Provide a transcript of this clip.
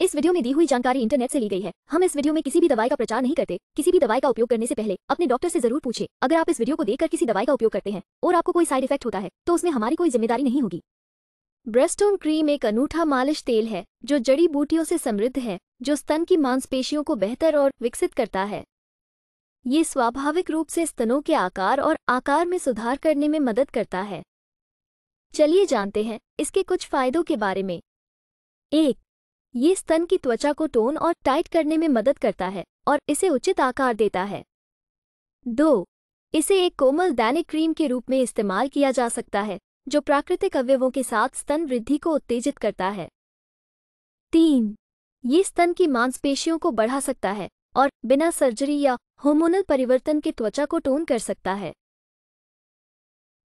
इस वीडियो में दी हुई जानकारी इंटरनेट से ली गई है हम इस वीडियो में किसी भी दवाई का प्रचार नहीं करते किसी भी दवाई का उपयोग करने से पहले अपने डॉक्टर से जरूर पूछे अगर आप इस वीडियो को देखकर किसी दवाई का उपयोग करते हैं और आपको कोई साइड इफेक्ट होता है तो उसमें हमारी कोई जिम्मेदारी नहीं होगी ब्रेस्टोन क्रीम एक अनूठा मालिश तेल है जो जड़ी बूटियों से समृद्ध है जो स्तन की मांसपेशियों को बेहतर और विकसित करता है ये स्वाभाविक रूप से स्तनों के आकार और आकार में सुधार करने में मदद करता है चलिए जानते हैं इसके कुछ फायदों के बारे में एक ये स्तन की त्वचा को टोन और टाइट करने में मदद करता है और इसे उचित आकार देता है दो इसे एक कोमल दैनिक क्रीम के रूप में इस्तेमाल किया जा सकता है जो प्राकृतिक अवयवों के साथ स्तन वृद्धि को उत्तेजित करता है तीन ये स्तन की मांसपेशियों को बढ़ा सकता है और बिना सर्जरी या होमोनल परिवर्तन के त्वचा को टोन कर सकता है